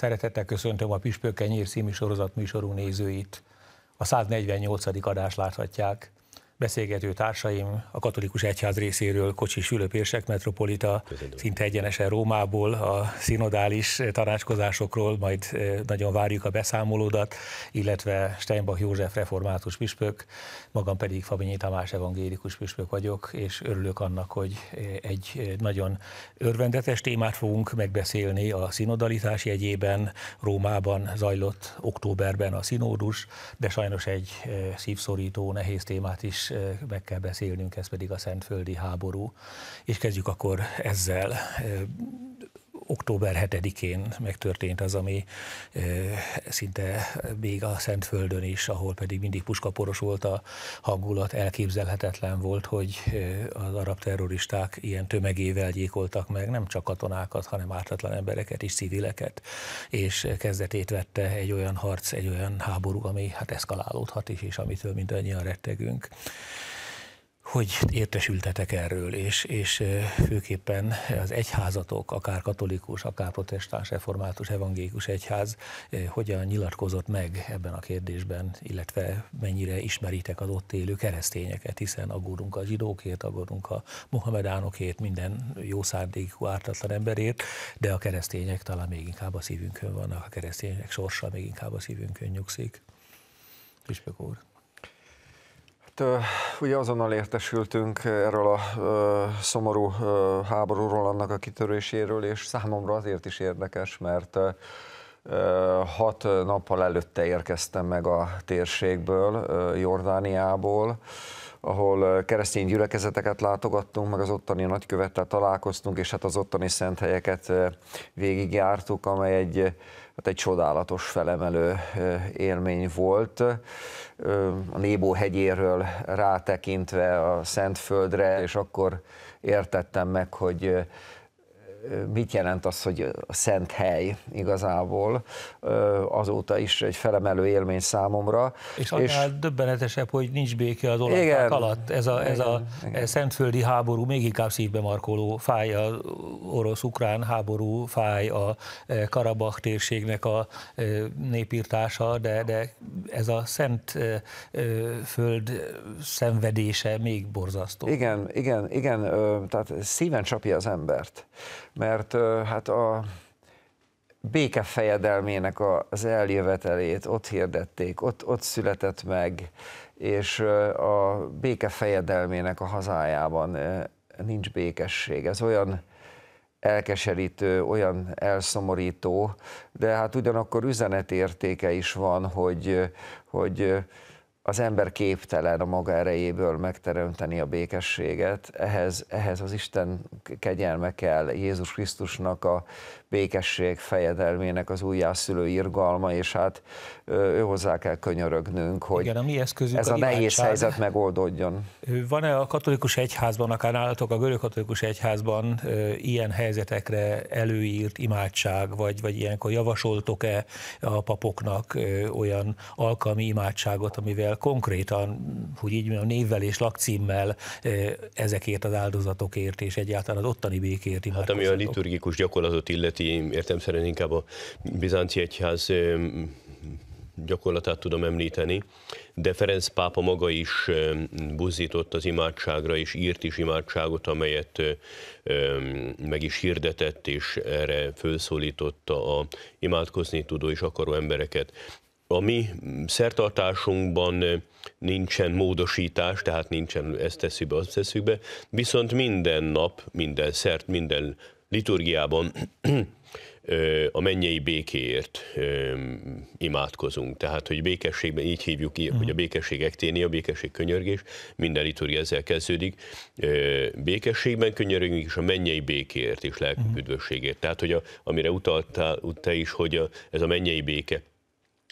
Szeretettel köszöntöm a Püspök Kenyér című sorozat műsorú nézőit. A 148. adást láthatják beszélgető társaim a katolikus egyház részéről Kocsis Fülöpérsek metropolita, Köszönöm. szinte egyenesen Rómából, a szinodális tanácskozásokról, majd nagyon várjuk a beszámolódat, illetve Steinbach József református püspök, magam pedig Fabinyi Tamás evangélikus püspök vagyok, és örülök annak, hogy egy nagyon örvendetes témát fogunk megbeszélni a szinodalitás jegyében, Rómában zajlott októberben a szinódus, de sajnos egy szívszorító, nehéz témát is Eh, meg kell beszélnünk, ez pedig a Szentföldi háború, és kezdjük akkor ezzel eh, október 7-én megtörtént az, ami szinte még a Szentföldön is, ahol pedig mindig puskaporos volt a hangulat, elképzelhetetlen volt, hogy az arab terroristák ilyen tömegével gyékoltak meg nem csak katonákat, hanem ártatlan embereket és civileket, és kezdetét vette egy olyan harc, egy olyan háború, ami hát eszkalálódhat is, és amitől mindannyian rettegünk hogy értesültetek erről, és, és főképpen az egyházatok, akár katolikus, akár protestáns, református, evangélikus egyház hogyan nyilatkozott meg ebben a kérdésben, illetve mennyire ismeritek az ott élő keresztényeket, hiszen aggódunk a zsidókért, aggódunk a muhamedánokért, minden jó szándékú ártatlan emberért, de a keresztények talán még inkább a szívünkön vannak, a keresztények sorsa még inkább a szívünkön nyugszik. Püspök úr. Itt ugye azonnal értesültünk erről a szomorú háborúról, annak a kitöréséről, és számomra azért is érdekes, mert hat nappal előtte érkeztem meg a térségből, Jordániából, ahol keresztény gyülekezeteket látogattunk, meg az ottani nagykövettel találkoztunk, és hát az ottani szent helyeket végigjártuk, amely egy hát egy csodálatos felemelő élmény volt. A Nébó hegyéről rátekintve a Szentföldre, és akkor értettem meg, hogy mit jelent az, hogy a szent hely igazából, azóta is egy felemelő élmény számomra. És annál és... döbbenetesebb, hogy nincs béke az olaszok alatt. Ez a, ez igen, a igen. E, szentföldi háború még inkább szívbe markoló fáj az orosz-ukrán háború, fáj a e, Karabach térségnek a e, népírtása, de, de ez a szent föld szenvedése még borzasztó. Igen, igen, igen, tehát szíven csapja az embert mert hát a békefejedelmének fejedelmének az eljövetelét ott hirdették, ott, ott született meg, és a békefejedelmének fejedelmének a hazájában nincs békesség. Ez olyan elkeserítő, olyan elszomorító, de hát ugyanakkor üzenetértéke is van, hogy, hogy az ember képtelen a maga erejéből megteremteni a békességet, ehhez, ehhez az Isten kegyelme kell, Jézus Krisztusnak a békesség fejedelmének az újjászülő irgalma, és hát ő hozzá kell könyörögnünk, hogy Igen, a mi ez a, a nehéz helyzet megoldódjon. Van-e a katolikus egyházban, akár nálatok a görög katolikus egyházban ilyen helyzetekre előírt imádság, vagy, vagy ilyenkor javasoltok-e a papoknak olyan alkalmi imádságot, amivel konkrétan, hogy így mondjam, névvel és lakcímmel ezekért az áldozatokért és egyáltalán az ottani békért imádkozatok? Hát ami a liturgikus gyakorlatot illeti, nemzeti, értemszerűen inkább a bizánci egyház gyakorlatát tudom említeni, de Ferenc pápa maga is buzdított az imádságra, és írt is imádságot, amelyet meg is hirdetett, és erre felszólította a imádkozni tudó és akaró embereket. A mi szertartásunkban nincsen módosítás, tehát nincsen ezt teszük be, azt teszük be, viszont minden nap, minden szert, minden liturgiában a mennyei békéért imádkozunk. Tehát, hogy békességben, így hívjuk, uh-huh. hogy a békesség ekténi, a békesség könyörgés, minden liturgia ezzel kezdődik. Békességben könyörgünk, és a mennyei békéért és lelkünk uh-huh. Mhm. üdvösségért. Tehát, hogy a, amire utaltál te is, hogy a, ez a mennyei béke.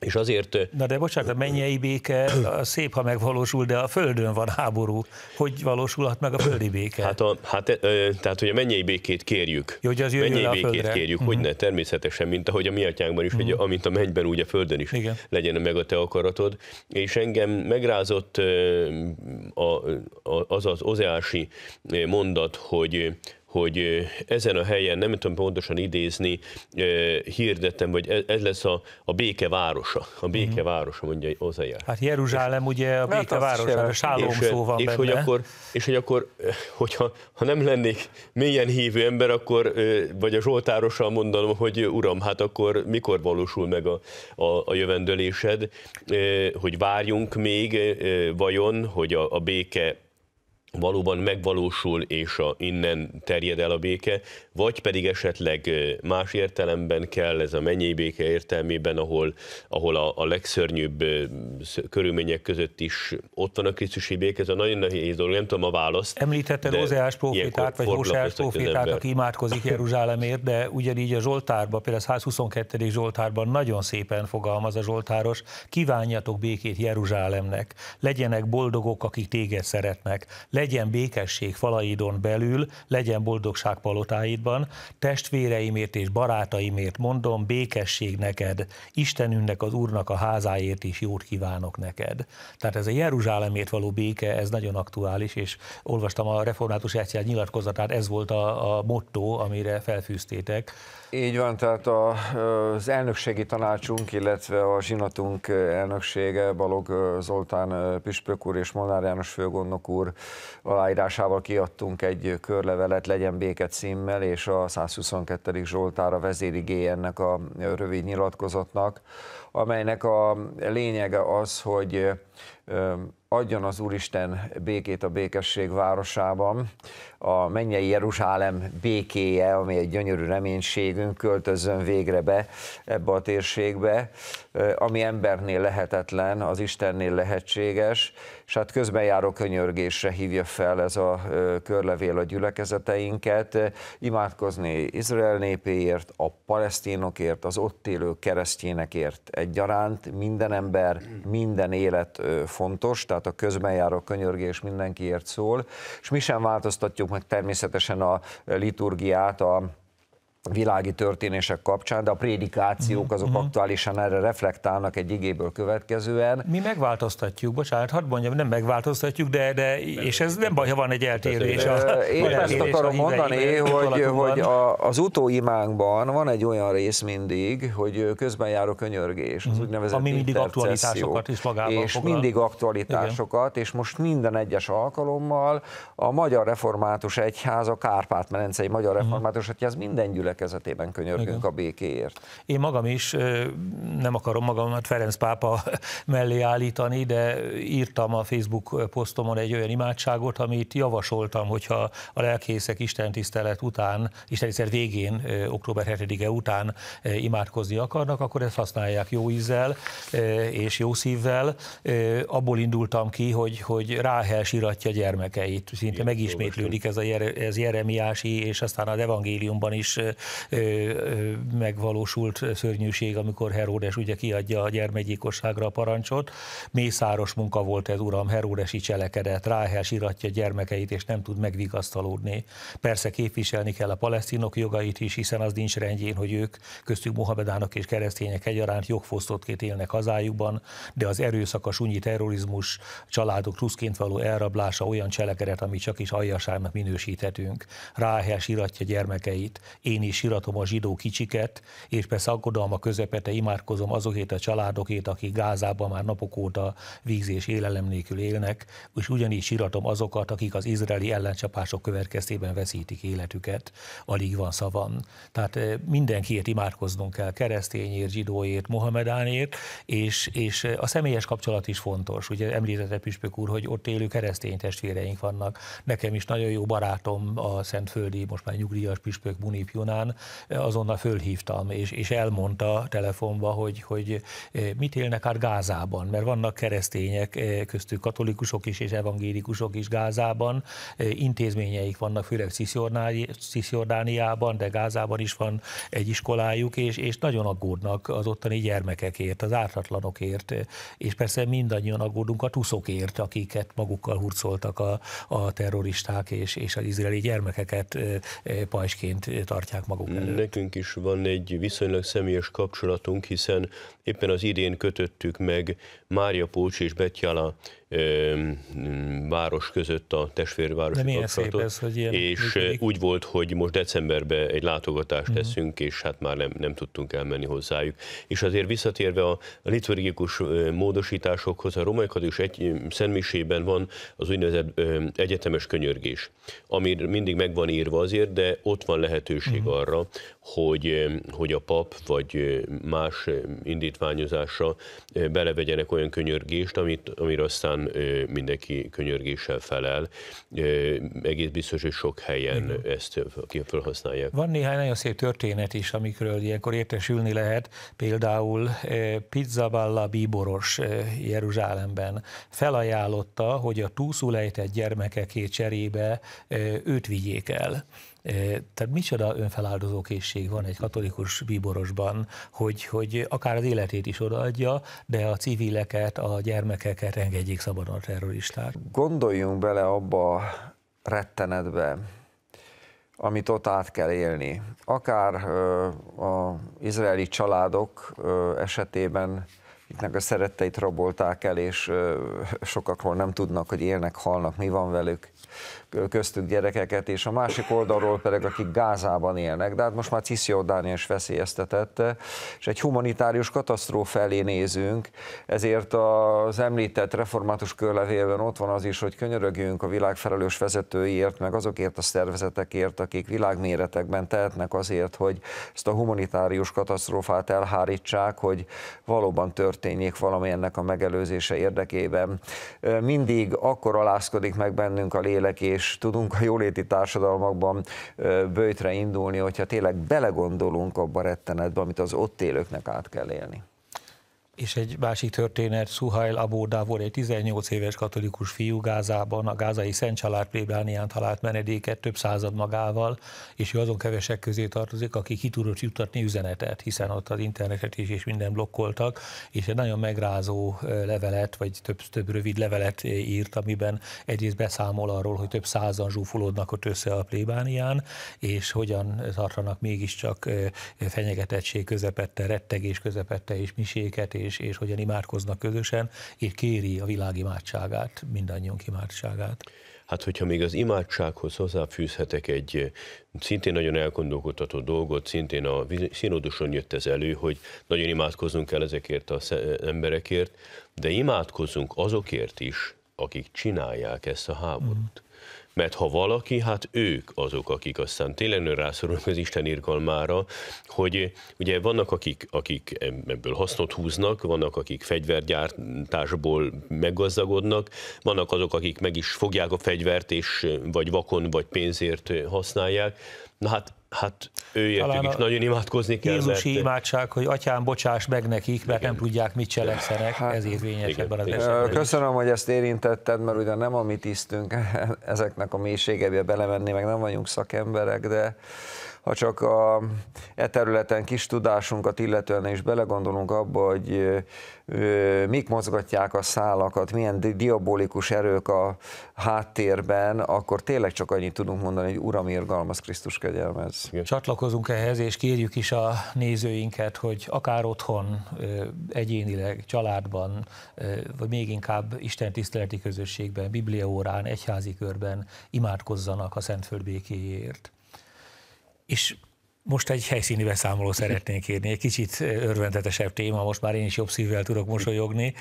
És azért... Na de bocsánat, a mennyei béke szép, ha megvalósul, de a Földön van háború. Hogy valósulhat meg a földi béke? Hát, a, hát e, tehát, hogy a mennyei békét kérjük. Jó, hogy az mennyei a békét földre. kérjük, uh-huh. hogy ne, természetesen, mint ahogy a mi atyánkban is, uh-huh. hogy mhm. amint a mennyben, úgy a Földön is Igen. legyen meg a te akaratod. És engem megrázott a, a, az az ozeási mondat, hogy hogy ezen a helyen, nem tudom pontosan idézni, hirdettem, hogy e-, ez lesz a, a béke városa. A béke mhm. városa, mondja Ozajár. Hát Jeruzsálem ugye a hát béke hát városa, a sálom szó van és benne. Hogy akkor, és hogy akkor, hogyha ha nem lennék mélyen hívő ember, akkor, vagy a Zsoltárossal mondanom, hogy uram, hát akkor mikor valósul meg a, a, a jövendőlésed, hogy várjunk még vajon, hogy a, a béke valóban megvalósul, és a, innen terjed el a béke, vagy pedig esetleg más értelemben kell ez a mennyi béke értelmében, ahol, ahol a, a legszörnyűbb körülmények között is ott van a Krisztusi béke, ez a nagyon nehéz dolog, nem tudom a választ. Említetted Ozeás profétát, vagy Óseás profétát, aki imádkozik Jeruzsálemért, de ugyanígy a Zsoltárban, például a 122. Zsoltárban nagyon szépen fogalmaz a Zsoltáros, kívánjatok békét Jeruzsálemnek, legyenek boldogok, akik téged szeretnek, legyenek legyen békesség falaidon belül, legyen boldogság palotáidban, testvéreimért és barátaimért mondom, békesség neked, Istenünknek, az Úrnak a házáért is jót kívánok neked. Tehát ez a Jeruzsálemért való béke, ez nagyon aktuális, és olvastam a református egyszer nyilatkozatát, ez volt a, a motto, amire felfűztétek, így van, tehát a, az elnökségi tanácsunk, illetve a zsinatunk elnöksége Balog Zoltán Püspök úr és Molnár János főgondnok úr aláírásával kiadtunk egy körlevelet Legyen béke címmel, és a 122. Zsoltára vezérigé ennek a rövid nyilatkozatnak, amelynek a lényege az, hogy adjon az Úristen békét a békesség városában a mennyei Jeruzsálem békéje, ami egy gyönyörű reménységünk, költözön végre be ebbe a térségbe, ami embernél lehetetlen, az Istennél lehetséges, és hát járó könyörgésre hívja fel ez a körlevél a gyülekezeteinket, imádkozni Izrael népéért, a palesztinokért, az ott élő keresztényekért egyaránt, minden ember, minden élet fontos, tehát a járó könyörgés mindenkiért szól, és mi sem változtatjuk várjuk meg természetesen a liturgiát, a világi történések kapcsán, de a prédikációk mhm, azok uh-huh. aktuálisan erre reflektálnak egy igéből következően. Mi megváltoztatjuk, bocsánat, hadd mondjam, nem megváltoztatjuk, de, de és ez nem baj, ha van egy eltérés. A, Én a ezt akarom a mondani, hogy, hogy a, az utóimánkban van egy olyan rész mindig, hogy közben járó könyörgés, az mhm. úgynevezett Ami mindig aktualitásokat is magában És foglal. mindig aktualitásokat, Igen. és most minden egyes alkalommal a Magyar Református Egyház, a Kárpát-merencei Magyar Református Egyház minden gyülekezet gyülekezetében könyörgünk Igen. a békéért. Én magam is, nem akarom magamat Ferenc pápa mellé állítani, de írtam a Facebook posztomon egy olyan imádságot, amit javasoltam, hogyha a lelkészek Isten tisztelet után, Isten tisztelet végén, október 7-e után imádkozni akarnak, akkor ezt használják jó ízzel és jó szívvel. Abból indultam ki, hogy, hogy Ráhel siratja gyermekeit. Szinte megismétlődik ez a Jere, ez Jeremiási, és aztán az evangéliumban is megvalósult szörnyűség, amikor Heródes ugye kiadja a gyermekgyilkosságra a parancsot. Mészáros munka volt ez, uram, heródesi cselekedet. cselekedett, Ráhel siratja gyermekeit, és nem tud megvigasztalódni. Persze képviselni kell a palesztinok jogait is, hiszen az nincs rendjén, hogy ők köztük Mohamedának és keresztények egyaránt jogfosztottként élnek hazájukban, de az erőszak, a sunyi terrorizmus, családok ruszként való elrablása olyan cselekedet, amit csak is aljaságnak minősíthetünk. Ráhel siratja gyermekeit, én is siratom a zsidó kicsiket, és persze aggodalma közepete imádkozom azokért a családokért, akik Gázában már napok óta vízés élelem nélkül élnek, és ugyanígy siratom azokat, akik az izraeli ellencsapások következtében veszítik életüket. Alig van szavam. Tehát eh, mindenkiért imádkoznunk kell, keresztényért, zsidóért, Mohamedánért, és, és eh, a személyes kapcsolat is fontos. Ugye említette Püspök úr, hogy ott élő keresztény testvéreink vannak. Nekem is nagyon jó barátom a Szentföldi, most már nyugdíjas Püspök Munip után azonnal fölhívtam, és, és elmondta telefonba, hogy, hogy eh, mit élnek át Gázában, mert vannak keresztények, eh, köztük katolikusok is és evangélikusok is Gázában, eh, intézményeik vannak, főleg Cisjordániában, de Gázában is van egy iskolájuk, és, és nagyon aggódnak az ottani gyermekekért, az ártatlanokért, és persze mindannyian aggódunk a tuszokért, akiket magukkal hurcoltak a, a terroristák, és, és az izraeli gyermekeket pajsként tartják maguk előtt? Nekünk is van egy viszonylag személyes kapcsolatunk, hiszen éppen az idén kötöttük meg Mária Pócs és Betyala város között a testvérváros De milyen szép ez, hogy ilyen És működik. úgy volt, hogy most decemberben egy látogatást uh-huh. teszünk, és hát már nem, nem tudtunk elmenni hozzájuk. És azért visszatérve a, liturgikus módosításokhoz, a romai katolikus egy, szentmisében van az úgynevezett egyetemes könyörgés, ami mindig meg van írva azért, de ott van lehetőség uh-huh. arra, hogy, hogy a pap vagy más indítványozásra belevegyenek olyan könyörgést, amit, amire aztán nyilvánvalóan mindenki könyörgéssel felel. Egész biztos, hogy sok helyen Igen. ezt felhasználják. Van néhány nagyon szép történet is, amikről ilyenkor értesülni lehet. Például Balla bíboros Jeruzsálemben felajánlotta, hogy a túlszulejtett gyermekeké cserébe őt vigyék el. Tehát micsoda önfeláldozó készség van egy katolikus bíborosban, hogy, hogy akár az életét is odaadja, de a civileket, a gyermekeket engedjék szabadon a terroristák. Gondoljunk bele abba a rettenetbe, amit ott át kell élni. Akár az izraeli családok esetében akiknek a szeretteit rabolták el, és sokakról nem tudnak, hogy élnek, halnak, mi van velük, köztük gyerekeket, és a másik oldalról pedig, akik Gázában élnek, de hát most már Cisziordánia is veszélyeztetett, és egy humanitárius katasztrófa felé nézünk, ezért az említett református körlevélben ott van az is, hogy könyörögjünk a világfelelős vezetőiért, meg azokért a szervezetekért, akik világméretekben tehetnek azért, hogy ezt a humanitárius katasztrófát elhárítsák, hogy valóban tört történjék valami ennek a megelőzése érdekében. Mindig akkor alászkodik meg bennünk a lélek, és tudunk a jóléti társadalmakban bőtre indulni, hogyha tényleg belegondolunk abba a rettenetbe, amit az ott élőknek át kell élni és egy másik történet, Suhail Abó Davor, egy 18 éves katolikus fiú Gázában, a gázai Szent Család plébánián talált menedéket több század magával, és ő azon kevesek közé tartozik, aki ki tudott juttatni üzenetet, hiszen ott az internetet is és minden blokkoltak, és egy nagyon megrázó levelet, vagy több, több rövid levelet írt, amiben egyrészt beszámol arról, hogy több százan zsúfolódnak ott össze a plébánián, és hogyan tartanak mégiscsak fenyegetettség közepette, rettegés közepette és miséket, és és, és hogyan imádkoznak közösen, és kéri a világ imádságát, mindannyiunk imádságát. Hát, hogyha még az imádsághoz hozzáfűzhetek egy eh, szintén nagyon elgondolkodható dolgot, szintén a színoduson jött ez elő, hogy nagyon imádkozunk el ezekért az emberekért, de imádkozunk azokért is, akik csinálják ezt a háborút. Mm. Mert ha valaki, hát ők azok, akik aztán tényleg rászorulnak az Isten irgalmára, hogy eh, ugye vannak, akik, akik ebből hasznot húznak, vannak, akik fegyvergyártásból meggazdagodnak, vannak azok, akik meg is fogják a fegyvert, és eh, vagy vakon, vagy pénzért eh, használják. Na hát Hát értük is nagyon imádkozni kell. Jézusi imádság, hogy atyám, bocsáss meg nekik, mert igen. nem tudják, mit cselekszenek, hát, ez érvényes igen, ebben az esetben. Köszönöm, hogy ezt érintetted, mert ugye nem a mi tisztünk ezeknek a mélységebe belemenni, meg nem vagyunk szakemberek, de ha csak a, e területen kis tudásunkat illetően is belegondolunk abba, hogy mik mozgatják a szálakat, milyen diabolikus erők a háttérben, akkor tényleg csak annyit tudunk mondani, hogy Uram irgalmaz, Krisztus kegyelmez. Csatlakozunk ehhez, és kérjük is a nézőinket, hogy akár otthon, egyénileg, családban, vagy még inkább Isten tiszteleti közösségben, bibliaórán, egyházi körben imádkozzanak a Szentföld békéjéért. És most egy helyszíni beszámoló szeretnék kérni egy kicsit örvendetesebb téma, most már én is jobb szívvel tudok mosolyogni.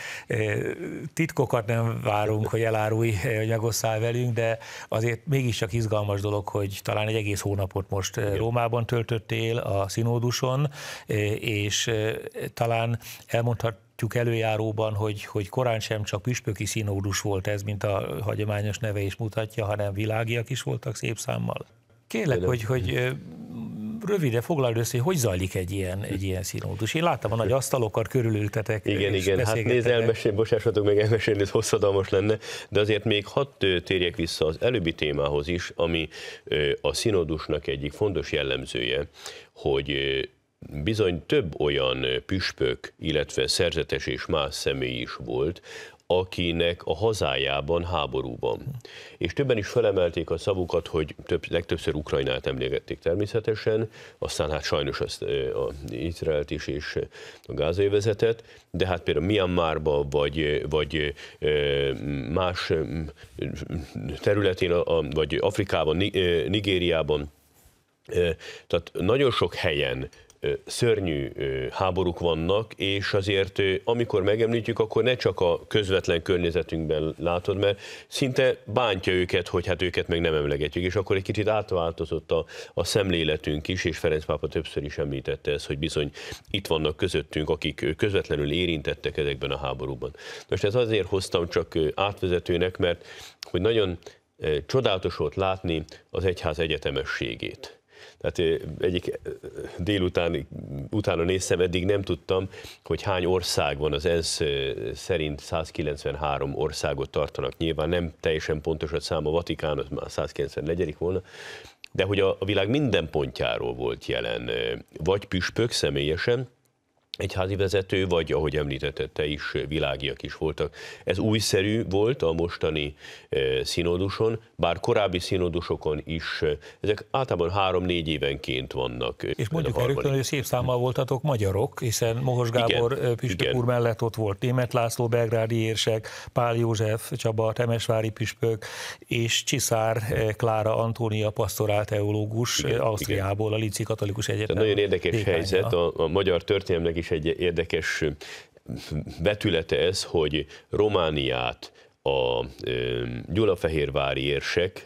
Titkokat nem várunk, hogy elárulj, hogy megosszál velünk, de azért mégiscsak izgalmas dolog, hogy talán egy egész hónapot most Rómában töltöttél, a színóduson, és talán elmondhat előjáróban, hogy, hogy korán sem csak püspöki színódus volt ez, mint a hagyományos neve is mutatja, hanem világiak is voltak szép számmal. Kérlek, hogy, hogy rövide foglald össze, hogy hogy zajlik egy ilyen, egy ilyen színódus. Én láttam a nagy asztalokat, körülültetek. Igen, igen, hát nézd, elmesélni, bocsássatok meg elmesélni, ez hosszadalmas lenne, de azért még hat térjek vissza az előbbi témához is, ami a színódusnak egyik fontos jellemzője, hogy bizony több olyan püspök, illetve szerzetes és más személy is volt, akinek a hazájában háború van. És többen is felemelték a szavukat, hogy több, legtöbbször Ukrajnát emlékezték természetesen, aztán hát sajnos azt, a Izraelt is és a gázai vezetet, de hát például Myanmarba vagy, vagy más területén, vagy Afrikában, Nigériában, tehát nagyon sok helyen szörnyű háborúk vannak, és azért amikor megemlítjük, akkor ne csak a közvetlen környezetünkben látod, mert szinte bántja őket, hogy hát őket meg nem emlegetjük, és akkor egy kicsit átváltozott a, a szemléletünk is, és Ferenc pápa többször is említette ezt, hogy bizony itt vannak közöttünk, akik közvetlenül érintettek ezekben a háborúban. Most ez azért hoztam csak átvezetőnek, mert hogy nagyon csodálatos volt látni az egyház egyetemességét tehát eh, egyik eh, délután, utána néztem, eddig nem tudtam, hogy hány ország van az ENSZ eh, szerint 193 országot tartanak. Nyilván nem teljesen pontos a szám, a Vatikán az már 194 volna, de hogy a világ minden pontjáról volt jelen, vagy püspök személyesen, egyházi vezető, vagy ahogy említetted te is, világiak is voltak. Ez újszerű volt a mostani e, színóduson, bár korábbi színódusokon is, e, ezek általában három-négy évenként vannak. E, és mondjuk rögtön, hogy szép számmal voltatok magyarok, hiszen Mohos Gábor püspök úr mellett ott volt Német László, Belgrádi érsek, Pál József, Csaba, Temesvári püspök, és Csiszár Klára Antónia pasztorál teológus igen, Ausztriából, igen. a Lici Katolikus Egyetem. Tehát nagyon érdekes helyzet, a, a magyar történelmnek is is egy érdekes vetülete ez, hogy Romániát a Gyulafehérvári érsek,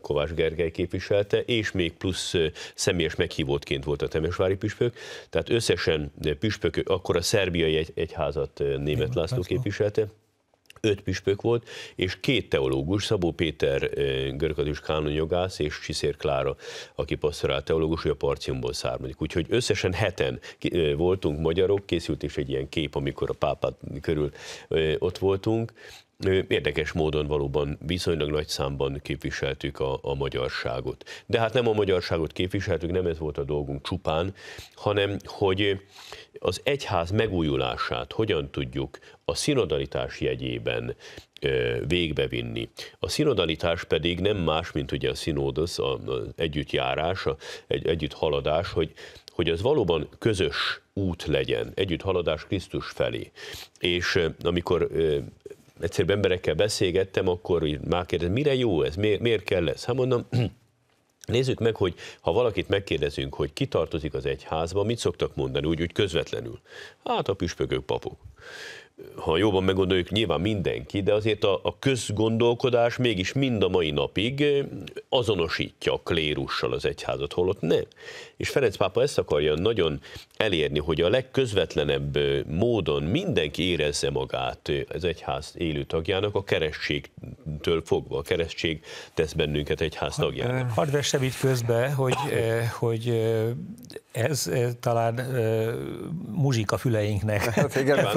Kovács Gergely képviselte, és még plusz személyes meghívótként volt a temesvári püspök, tehát összesen püspökök, akkor a szerbiai egyházat német László képviselte, öt püspök volt, és két teológus, Szabó Péter eh, görögadős kánonjogász és Csiszér Klára, aki pastorált teológus, ő a Parciumból származik. Úgyhogy összesen heten eh, voltunk magyarok, készült is egy ilyen kép, amikor a pápát körül eh, ott voltunk, Érdekes módon valóban viszonylag nagy számban képviseltük a, a magyarságot. De hát nem a magyarságot képviseltük, nem ez volt a dolgunk csupán, hanem hogy az egyház megújulását hogyan tudjuk a szinodalitás jegyében végbevinni. A szinodalitás pedig nem más, mint ugye a színódosz, az együttjárás, a, egy, együtt haladás, hogy, hogy az valóban közös út legyen, együtt haladás Krisztus felé. És amikor egyszerűen emberekkel beszélgettem, akkor már kérdezem, mire jó ez, miért, miért kell ez? Hát mondom, Nézzük meg, hogy ha valakit megkérdezünk, hogy ki tartozik az egyházba, mit szoktak mondani úgy, úgy közvetlenül? Hát a püspökök, papok ha jobban meggondoljuk, nyilván mindenki, de azért a, a közgondolkodás mégis mind a mai napig eh, azonosítja a klérussal az egyházat, holott nem. És Ferenc pápa ezt akarja nagyon elérni, hogy a legközvetlenebb eh, módon mindenki érezze magát eh, az egyház élő tagjának, a keresztségtől fogva. A keresztség tesz bennünket egyház tagjának. Hadd vessem itt közbe, hogy, hogy ez talán muzsika füleinknek. Hát igen, a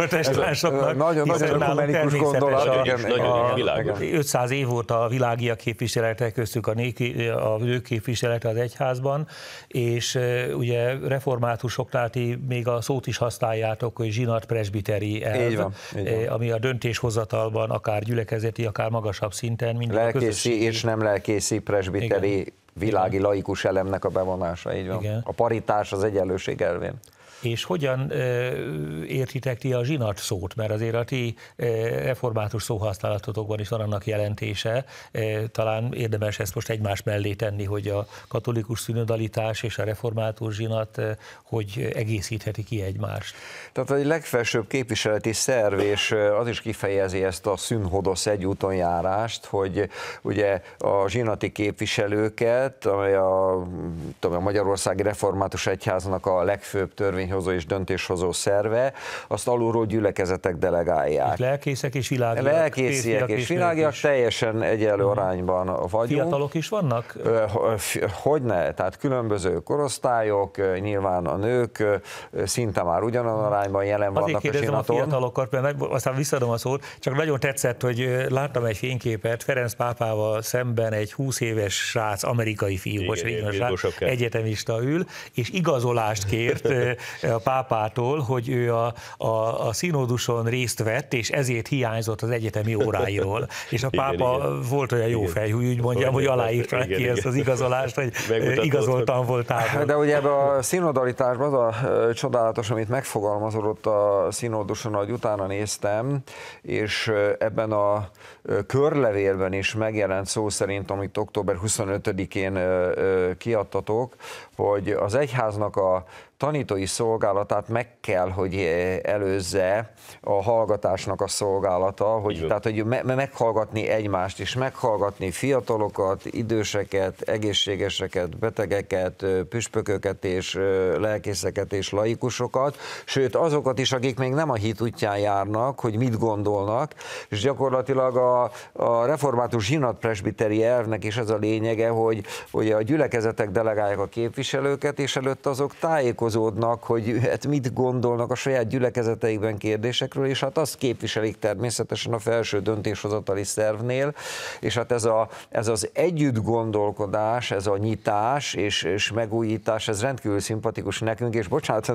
Nagyon, nagyon ökumenikus gondolat. Igen, nagyon 500 év óta a világiak képviselete köztük a, néki, a nők képviselete az egyházban, és ugye reformátusok, tehát még a szót is használjátok, hogy zsinat presbiteri elv, így van, így van. ami a döntéshozatalban, akár gyülekezeti, akár magasabb szinten, mindig Lelkészi és nem lelkészi presbiteri Igen. világi Igen. laikus elemnek a bevonása, így van. Igen. A paritás az egyenlőség elvén. És hogyan értitek ti a zsinat szót? Mert azért a ti református szóhasználatotokban is van annak jelentése. Talán érdemes ezt most egymás mellé tenni, hogy a katolikus szünodalitás és a református zsinat hogy egészítheti ki egymást. Tehát a legfelsőbb képviseleti szerv, és az is kifejezi ezt a szünhodosz egyútonjárást, hogy ugye a zsinati képviselőket, amely a, tudom, a Magyarországi Református Egyháznak a legfőbb törvény törvényhozó és döntéshozó szerve, azt alulról gyülekezetek delegálják. Itt lelkészek és világiak. Lelkésziek és, és világiak, teljesen egyenlő mhm. arányban vagyunk. Fiatalok is vannak? Hogyne, tehát különböző korosztályok, nyilván a nők szinte már ugyanaz mhm. arányban jelen Azért vannak kérdezem a sinaton. a fiatalokat, mert aztán visszadom a szót, csak nagyon tetszett, hogy láttam egy fényképet Ferenc pápával szemben egy 20 éves srác, amerikai fiú, Igen, vagy egyetemista ül, és igazolást kért a pápától, hogy ő a, a, a színóduson részt vett, és ezért hiányzott az egyetemi óráiról. És a pápa igen, igen. volt olyan jó fejű, úgy mondjam, hogy aláírta ki igen. ezt az igazolást, hogy igazoltan volt távol. De ugye ebbe a színodalitásban az a csodálatos, amit megfogalmazott a színóduson, ahogy utána néztem, és ebben a körlevélben is megjelent szó szerint, amit október 25-én kiadtatok, hogy az egyháznak a tanítói szolgálatát meg kell, hogy eh, előzze a hallgatásnak a szolgálata, hogy, Igen. tehát, hogy me- meghallgatni egymást is, meghallgatni fiatalokat, időseket, egészségeseket, betegeket, eh, püspököket és eh, lelkészeket és laikusokat, sőt azokat is, akik még nem a hit útján járnak, hogy mit gondolnak, és gyakorlatilag a, a református presbiteri elvnek is ez a lényege, hogy, hogy a gyülekezetek delegálják a képviselőket, és előtt azok tájékozódnak, tájékozódnak, hogy hát mit gondolnak a saját gyülekezeteikben kérdésekről, és hát azt képviselik természetesen a felső döntéshozatali szervnél, és hát ez, a, ez az együtt gondolkodás, ez a nyitás és, és megújítás, ez rendkívül szimpatikus nekünk, és bocsánat,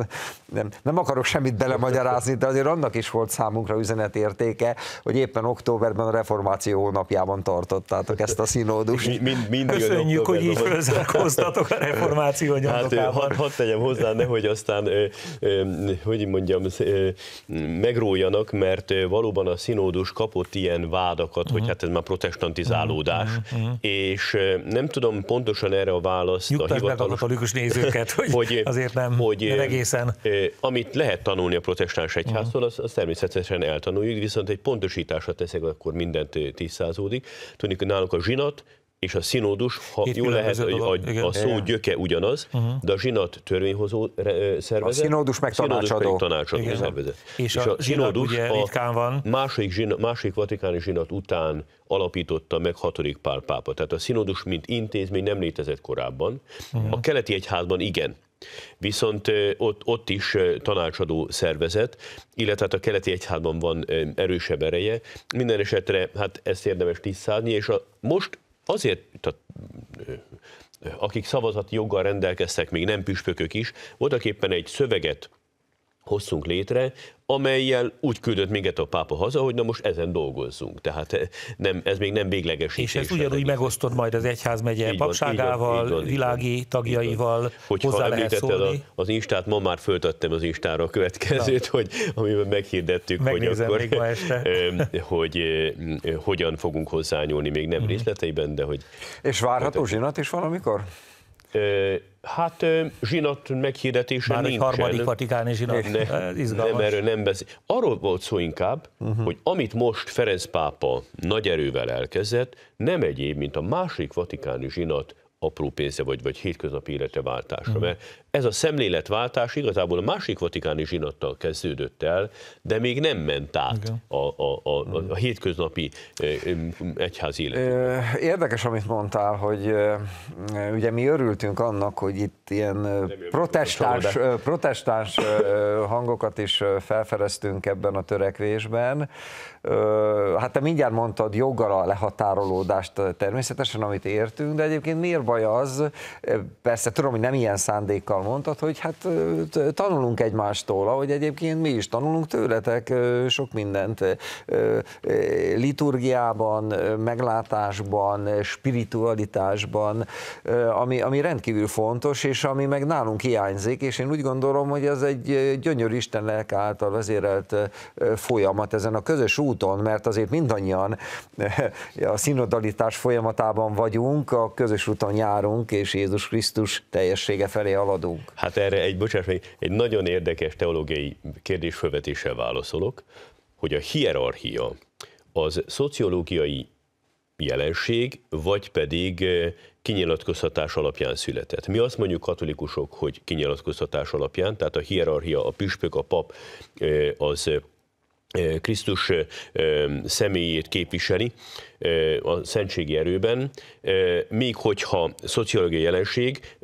nem, nem akarok semmit belemagyarázni, de azért annak is volt számunkra üzenetértéke, hogy éppen októberben a reformáció hónapjában tartottátok ezt a színódust. mind, mindig Köszönjük, hogy így a reformáció nyomdokában. Hát, hadd tegyem hozzá, ne, nehogy aztán, hogy mondjam, megróljanak, mert valóban a színódus kapott ilyen vádakat, uh-huh. hogy mhm. hát ez már protestantizálódás, uh-huh. és nem tudom pontosan erre a választ. Nyugtasd a hivatalos, meg a katolikus nézőket, hogy, hogy azért nem, hogy, nem egészen. Amit lehet tanulni a protestáns egyháztól, uh-huh. az természetesen eltanuljuk, viszont egy pontosításra teszek, akkor mindent tisztázódik. Tudni, nálunk a zsinat és a szinódus, ha Itt jól lehet, a, a, a szó gyöke ugyanaz, uh-huh. de a zsinat törvényhozó eh, szervezet. A szinódus meg tanácsadó. A tanácsadó igen. szervezet. És, és a, a zsinódus a van. Második, zsinat, második vatikáni zsinat után alapította meg hatodik pár pápa. Tehát a szinódus, mint intézmény nem létezett korábban. Uh-huh. A keleti egyházban igen. Viszont eh, ott, ott is eh, tanácsadó szervezet, illetve hát a keleti egyházban van erősebb ereje. Minden esetre hát ezt érdemes tisztázni, és a most azért, tehát, akik szavazati joggal rendelkeztek, még nem püspökök is, voltak éppen egy szöveget hosszunk létre, amelyel úgy küldött minket a pápa haza, hogy na most ezen dolgozzunk. Tehát eh, nem, ez még nem végleges. És ez ugyanúgy legyen. megosztod majd az egyház megye így van, papságával, így van, így van, világi van, tagjaival, hogy Hogyha hozzá lehet szólni. A, az Instát, ma már föltettem az Instára a következőt, na. hogy amiben meghirdettük, Megnézem hogy akkor, este. hogy hogyan fogunk hozzányúlni, még nem mm. részleteiben, de hogy... És várható zsinat is valamikor? Hát zsinat meghirdetése Már nincsen. harmadik vatikáni zsinat. Ne, Izgalmas. Nem, erről nem beszél. Arról volt szó inkább, uh-huh. hogy amit most Ferenc pápa nagy erővel elkezdett, nem egyéb, mint a másik vatikáni zsinat apró pénze vagy, vagy hétköznapi váltása, uh-huh. Mhm. mert ez a szemléletváltás igazából a másik vatikáni zsinattal kezdődött el, de még nem ment át a, a, a, a, a hétköznapi egyház életében. Érdekes, amit mondtál, hogy ugye mi örültünk annak, hogy itt ilyen protestáns, protestáns hangokat is felfedeztünk ebben a törekvésben. Hát te mindjárt mondtad joggal a lehatárolódást természetesen, amit értünk, de egyébként miért baj az, persze tudom, hogy nem ilyen szándékkal mondtad, hogy hát tanulunk egymástól, ahogy egyébként mi is tanulunk tőletek sok mindent liturgiában, meglátásban, spiritualitásban, ami, ami rendkívül fontos, és ami meg nálunk hiányzik, és én úgy gondolom, hogy ez egy gyönyörű Isten lelk által vezérelt folyamat ezen a közös úton, mert azért mindannyian a színodalitás folyamatában vagyunk, a közös úton járunk, és Jézus Krisztus teljessége felé haladunk fogunk. Hát erre egy, bocsáss meg, egy nagyon érdekes teológiai kérdésfelvetéssel válaszolok, hogy a hierarchia az szociológiai jelenség, vagy pedig eh, kinyilatkoztatás alapján született. Mi azt mondjuk katolikusok, hogy kinyilatkoztatás alapján, tehát a hierarchia, a püspök, a pap eh, az eh, Krisztus személyét képviseli, a szentségi erőben, még hogyha szociológiai jelenség,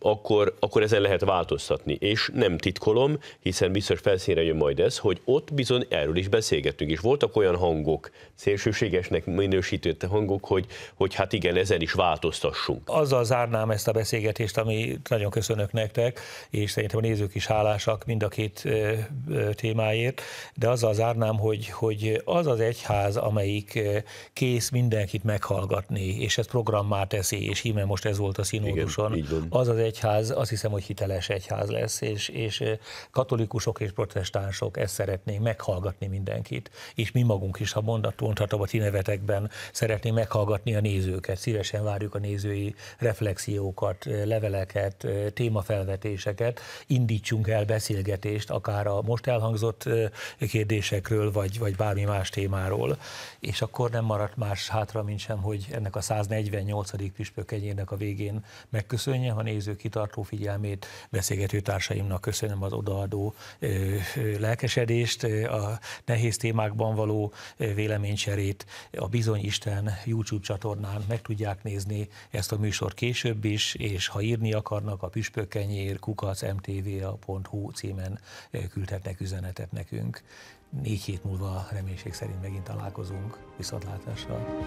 akkor, akkor ezen lehet változtatni. És nem titkolom, hiszen biztos felszínre jön majd ez, hogy ott bizony erről is beszélgettünk, és voltak olyan hangok, szélsőségesnek minősített hangok, hogy, hogy hát igen, ezen is változtassunk. Azzal zárnám ezt a beszélgetést, ami nagyon köszönök nektek, és szerintem a nézők is hálásak mind a két témáért, de azzal zárnám, hogy, hogy az az egyház, amelyik kész mindenkit meghallgatni, és ez programmá teszi, és híme most ez volt a színóduson, Igen, az az egyház, azt hiszem, hogy hiteles egyház lesz, és, és katolikusok és protestánsok ezt szeretnék meghallgatni mindenkit, és mi magunk is, ha mondat, mondhatom a ti nevetekben, szeretnénk meghallgatni a nézőket, szívesen várjuk a nézői reflexiókat, leveleket, témafelvetéseket, indítsunk el beszélgetést, akár a most elhangzott kérdésekről, vagy, vagy bármi más témáról, és akkor nem marad maradt hát más hátra, mint sem, hogy ennek a 148. püspök egyének a végén megköszönjem a néző kitartó figyelmét, beszélgető társaimnak köszönöm az odaadó lelkesedést, a nehéz témákban való véleménycserét, a Bizony Isten YouTube csatornán meg tudják nézni ezt a műsor később is, és ha írni akarnak, a püspökenyér kukac címen küldhetnek üzenetet nekünk négy hét múlva reménység szerint megint találkozunk. Viszontlátásra!